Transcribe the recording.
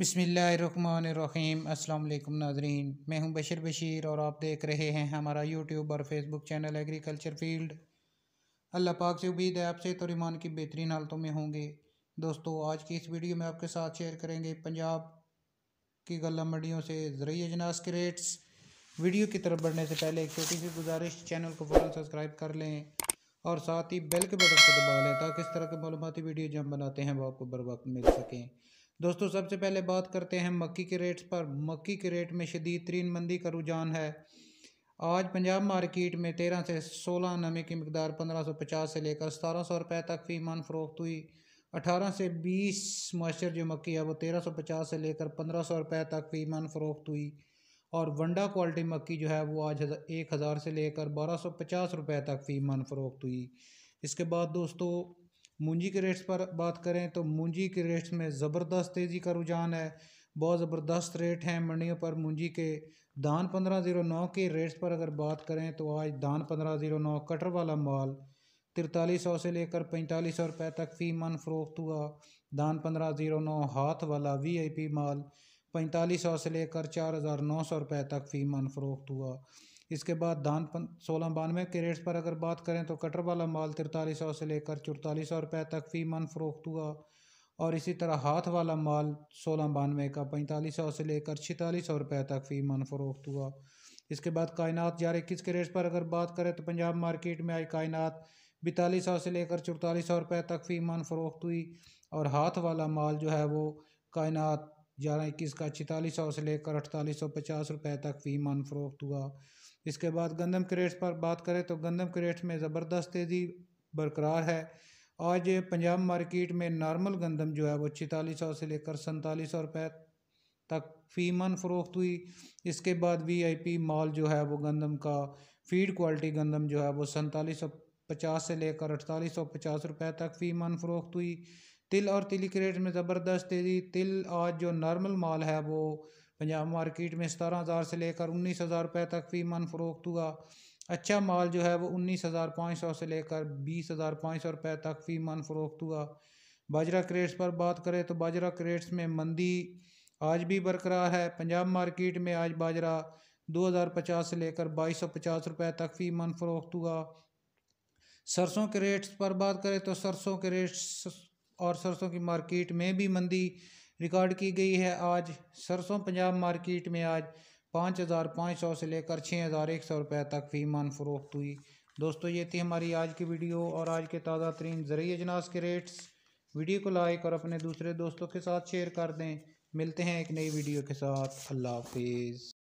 बसमीम अल्लाम नाजरीन मैं हूं बशर बशीर और आप देख रहे हैं हमारा यूट्यूब और फेसबुक चैनल एग्रीकल्चर फील्ड अल्लाह पाक से उम्मीद है आप से और ईमान की बेहतरीन हालतों में होंगे दोस्तों आज की इस वीडियो में आपके साथ शेयर करेंगे पंजाब की गला मंडियों से ज़रिए अजनास के रेट्स वीडियो की तरफ बढ़ने से पहले एक छोटी सी गुजारिश चैनल को फ़ौरन सब्सक्राइब कर लें और साथ ही बेल के बटन को दबा लें ताकि इस तरह के मालूमती वीडियो जो हम बनाते हैं वो आपको बर वक्त मिल सकें दोस्तों सबसे पहले बात करते हैं मक्की के रेट्स पर मक्की के रेट में शदीद तरीन मंदी का रुझान है आज पंजाब मार्केट में तेरह से सोलह नमी की मकदार पंद्रह सौ पचास से लेकर सतारह सौ रुपये तक फीमान फरोख्त हुई अठारह से बीस मॉइस्चर जो मक्की है वो तेरह सौ पचास से लेकर पंद्रह सौ रुपये तक फीमान फरोख्त हुई और वंडा क्वालिटी मक्की जो है वो आज एक हज़ार से लेकर बारह सौ पचास रुपये तक फीमान फरोख्त हुई इसके बाद दोस्तों मुंजी के रेट्स पर बात करें तो मुंजी के रेट्स में ज़बरदस्त तेज़ी का रुझान है बहुत ज़बरदस्त रेट हैं मंडियों पर मुंजी के धान पंद्रह ज़ीरो नौ के रेट्स पर अगर बात करें तो आज धान पंद्रह ज़ीरो नौ कटर वाला माल तिरतालीस सौ से लेकर पैंतालीस सौ रुपये तक फ़ी मन फरोख्त हुआ धान पंद्रह ज़ीरो नौ हाथ वाला वी आई पी माल पैंतालीस सौ से लेकर चार हज़ार नौ सौ रुपये तक मन फ़रोख्त हुआ इसके बाद धान सोलह बानवे के रेट्स पर अगर बात करें तो कटर वाला माल तिरतालीस सौ से लेकर चौतालीस सौ रुपये तक मन फ़रोख्त हुआ और इसी तरह हाथ वाला माल सोलह बानवे का पैंतालीस सौ से लेकर छतालीस सौ रुपये तक मन फ़रोख्त हुआ इसके बाद कायनात जार किस के रेट्स पर अगर बात करें तो पंजाब मार्केट में आई कायनात बैतालीस सौ से लेकर चौतालीस सौ रुपये तक फ़ीमान फ़रोख्त हुई और हाथ वाला माल जो है वो कायनात ग्यारह इक्कीस का छतालीस सौ से लेकर अड़तालीस सौ पचास रुपए तक फीमान फरोख्त हुआ इसके बाद गंदम के रेट्स पर बात करें तो गंदम के रेट्स में ज़बरदस्त तेज़ी बरकरार है आज पंजाब मार्केट में नॉर्मल गंदम जो है वो छतालीस सौ से लेकर सैंतालीस सौ रुपए तक फीमन फरोख्त हुई इसके बाद वीआईपी माल जो है वो गंदम का फीड क्वालिटी गंदम जो है वो सैंतालीस सौ पचास से लेकर अड़तालीस सौ पचास रुपये तक फ़ी मन फरोख्त हुई तिल और तिली के रेट में ज़बरदस्त तेज़ी तिल आज जो नॉर्मल माल है वो पंजाब मार्केट में सतारह हज़ार से लेकर उन्नीस हज़ार रुपये तक फ़ी मन फ़रोख्त हुआ अच्छा माल जो है वो उन्नीस हज़ार पाँच सौ से लेकर बीस हज़ार पाँच सौ रुपये तक फ़ी मन फ़रोख्त हुआ बाजरा क्रेट्स पर बात करें तो बाजरा क्रेट्स में मंदी आज भी बरकरार है पंजाब मार्केट में आज बाजरा दो हज़ार पचास से लेकर बाईस सौ पचास रुपये तक फ़ी मन फ़रोख्त हुआ सरसों के रेट्स पर बात करें तो सरसों के रेट्स और सरसों की मार्केट में भी मंदी रिकॉर्ड की गई है आज सरसों पंजाब मार्केट में आज पाँच हज़ार पाँच सौ से लेकर छः हज़ार एक सौ रुपये तक फीमान फ़रोख्त हुई दोस्तों ये थी हमारी आज की वीडियो और आज के ताज़ा तरीन ज़रिए अजनास के रेट्स वीडियो को लाइक और अपने दूसरे दोस्तों के साथ शेयर कर दें मिलते हैं एक नई वीडियो के साथ अल्लाह हाफिज़